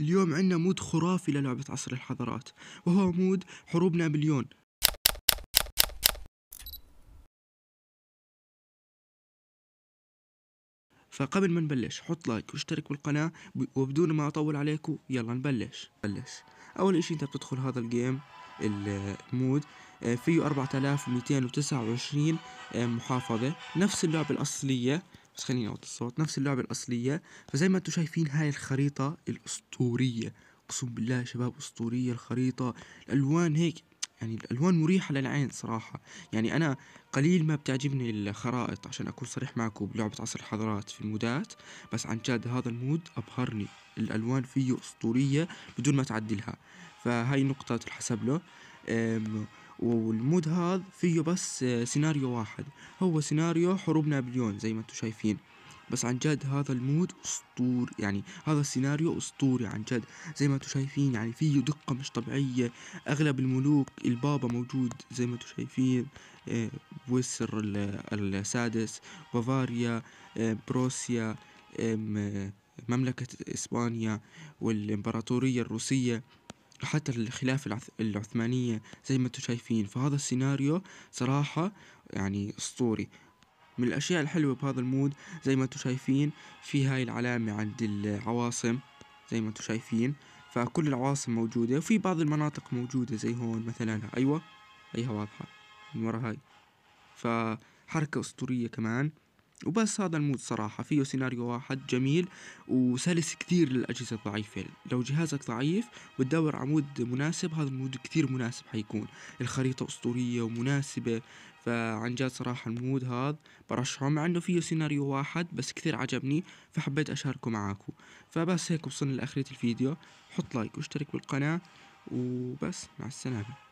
اليوم عندنا مود خرافي للعبة عصر الحضارات وهو مود حروب نابليون فقبل ما نبلش حط لايك واشترك بالقناة وبدون ما أطول عليكم يلا نبلش بلش أول إشي أنت بتدخل هذا الجيم المود فيه 4229 آه، محافظة نفس اللعبة الأصلية بس خليني اوطي الصوت نفس اللعبة الأصلية فزي ما انتم شايفين هاي الخريطة الأسطورية أقسم بالله يا شباب أسطورية الخريطة الألوان هيك يعني الألوان مريحة للعين صراحة يعني أنا قليل ما بتعجبني الخرائط عشان أكون صريح معكم بلعبة عصر الحضارات في المودات بس عن جد هذا المود أبهرني الألوان فيه أسطورية بدون ما تعدلها فهاي نقطة تحسب له والمود هذا فيه بس آه، سيناريو واحد هو سيناريو حروب نابليون زي ما انتم شايفين بس عن جد هذا المود اسطور يعني هذا السيناريو اسطوري عن جد زي ما انتم شايفين يعني فيه دقة مش طبيعية اغلب الملوك البابا موجود زي ما انتم شايفين اه بويسر السادس بافاريا آه، بروسيا آه، مملكة اسبانيا والامبراطورية الروسية حتى الخلافة العثمانية زي ما انتم شايفين فهذا السيناريو صراحة يعني اسطوري من الأشياء الحلوة بهذا المود زي ما انتم شايفين في هاي العلامة عند العواصم زي ما انتم شايفين فكل العواصم موجودة وفي بعض المناطق موجودة زي هون مثلا أيوة أيها واضحة من ورا هاي فحركة أسطورية كمان وبس هذا المود صراحة فيه سيناريو واحد جميل وسلس كثير للأجهزة الضعيفة لو جهازك ضعيف وتدور عمود مناسب هذا المود كثير مناسب حيكون الخريطة أسطورية ومناسبة فعن جد صراحة المود هذا برشحه مع انه فيه سيناريو واحد بس كثير عجبني فحبيت اشاركه معاكم فبس هيك وصلنا لآخرية الفيديو حط لايك واشترك بالقناة وبس مع السلامة